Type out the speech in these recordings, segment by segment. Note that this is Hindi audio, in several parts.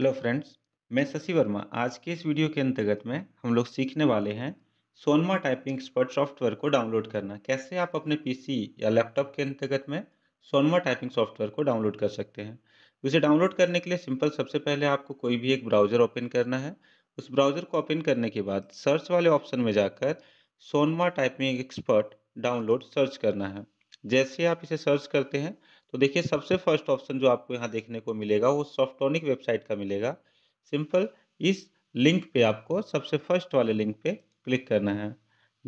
हेलो फ्रेंड्स मैं शशि वर्मा आज के इस वीडियो के अंतर्गत में हम लोग सीखने वाले हैं सोनमा टाइपिंग एक्सपर्ट सॉफ्टवेयर को डाउनलोड करना कैसे आप अपने पीसी या लैपटॉप के अंतर्गत में सोनमा टाइपिंग सॉफ्टवेयर को डाउनलोड कर सकते हैं उसे डाउनलोड करने के लिए सिंपल सबसे पहले आपको कोई भी एक ब्राउज़र ओपन करना है उस ब्राउज़र को ओपन करने के बाद सर्च वाले ऑप्शन में जाकर सोनमा टाइपिंग एक्सपर्ट डाउनलोड सर्च करना है जैसे आप इसे सर्च करते हैं तो देखिए सबसे फर्स्ट ऑप्शन जो आपको यहाँ देखने को मिलेगा वो सॉफ्टोनिक वेबसाइट का मिलेगा सिंपल इस लिंक पे आपको सबसे फर्स्ट वाले लिंक पे क्लिक करना है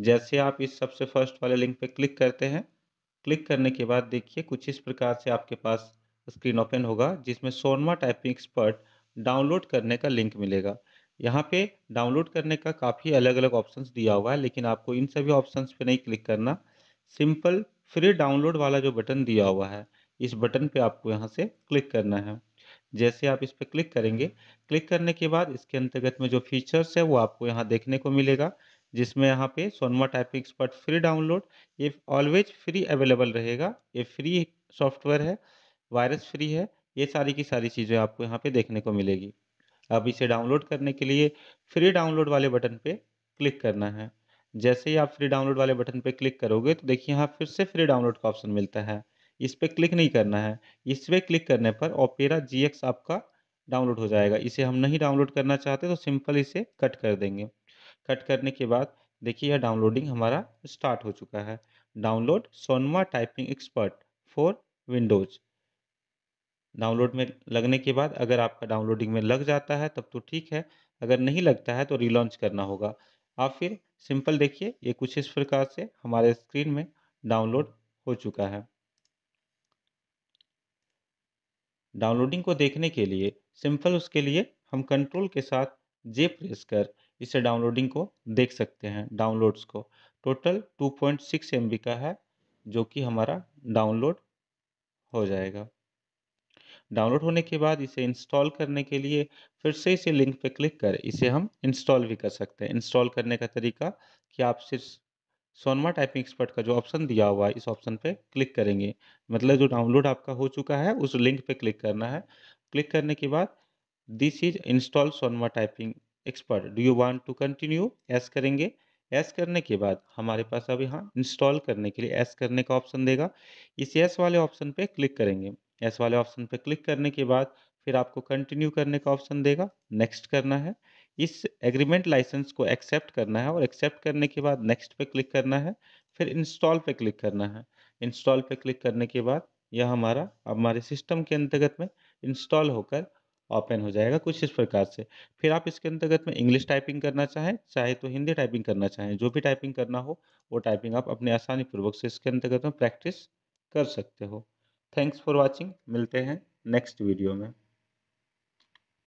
जैसे आप इस सबसे फर्स्ट वाले लिंक पे क्लिक करते हैं क्लिक करने के बाद देखिए कुछ इस प्रकार से आपके पास स्क्रीन ओपन होगा जिसमें सोनमा टाइपिंग एक्सपर्ट डाउनलोड करने का लिंक मिलेगा यहाँ पे डाउनलोड करने का काफ़ी अलग अलग ऑप्शंस दिया हुआ है लेकिन आपको इन सभी ऑप्शंस पे नहीं क्लिक करना सिंपल फ्री डाउनलोड वाला जो बटन दिया हुआ है इस बटन पे आपको यहाँ से क्लिक करना है जैसे आप इस पर क्लिक करेंगे क्लिक करने के बाद इसके अंतर्गत में जो फीचर्स है वो आपको यहाँ देखने को मिलेगा जिसमें यहाँ पे Sonma typing expert free download ये ऑलवेज फ्री अवेलेबल रहेगा ये फ्री सॉफ्टवेयर है वायरस फ्री है ये सारी की सारी चीज़ें आपको यहाँ पे देखने को मिलेगी अब इसे डाउनलोड करने के लिए फ्री डाउनलोड वाले बटन पे क्लिक करना है जैसे ही आप फ्री डाउनलोड वाले बटन पे क्लिक करोगे तो देखिए यहाँ फिर से फ्री डाउनलोड का ऑप्शन मिलता है इस पर क्लिक नहीं करना है इस पर क्लिक करने पर ओपेरा जी आपका डाउनलोड हो जाएगा इसे हम नहीं डाउनलोड करना चाहते तो सिंपल इसे कट कर देंगे कट करने के बाद देखिए यह डाउनलोडिंग हमारा स्टार्ट हो चुका है download Sonma typing expert for Windows download में लगने के बाद अगर आपका डाउनलोडिंग में लग जाता है तब तो ठीक है अगर नहीं लगता है तो रिलॉन्च करना होगा आप फिर सिंपल देखिए ये कुछ इस प्रकार से हमारे स्क्रीन में डाउनलोड हो चुका है डाउनलोडिंग को देखने के लिए सिंपल उसके लिए हम कंट्रोल के साथ जे प्रेस कर इसे डाउनलोडिंग को देख सकते हैं डाउनलोड्स को टोटल 2.6 पॉइंट का है जो कि हमारा डाउनलोड हो जाएगा डाउनलोड होने के बाद इसे इंस्टॉल करने के लिए फिर से इसे लिंक पर क्लिक कर इसे हम इंस्टॉल भी कर सकते हैं इंस्टॉल करने का तरीका कि आप सिर्फ सोनमा टाइपिंग एक्सपर्ट का जो ऑप्शन दिया हुआ है इस ऑप्शन पे क्लिक करेंगे मतलब जो डाउनलोड आपका हो चुका है उस लिंक पे क्लिक करना है क्लिक करने के बाद this is install Sonma typing expert do you want to continue yes करेंगे एस करने के बाद हमारे पास अब यहाँ इंस्टॉल करने के लिए एस करने का ऑप्शन देगा इस एस वाले ऑप्शन पर क्लिक करेंगे एस वाले ऑप्शन पर क्लिक करने के बाद फिर आपको कंटिन्यू करने का ऑप्शन देगा नेक्स्ट करना है इस एग्रीमेंट लाइसेंस को एक्सेप्ट करना है और एक्सेप्ट करने के बाद नेक्स्ट पे क्लिक करना है फिर इंस्टॉल पे क्लिक करना है इंस्टॉल पे क्लिक करने के बाद यह हमारा हमारे सिस्टम के अंतर्गत में इंस्टॉल होकर ओपन हो जाएगा कुछ इस प्रकार से फिर आप इसके अंतर्गत में इंग्लिश टाइपिंग करना चाहें चाहे तो हिंदी टाइपिंग करना चाहें जो भी टाइपिंग करना हो वो टाइपिंग आप अपने आसानी पूर्वक से इसके अंतर्गत में प्रैक्टिस कर सकते हो थैंक्स फॉर वॉचिंग मिलते हैं नेक्स्ट वीडियो में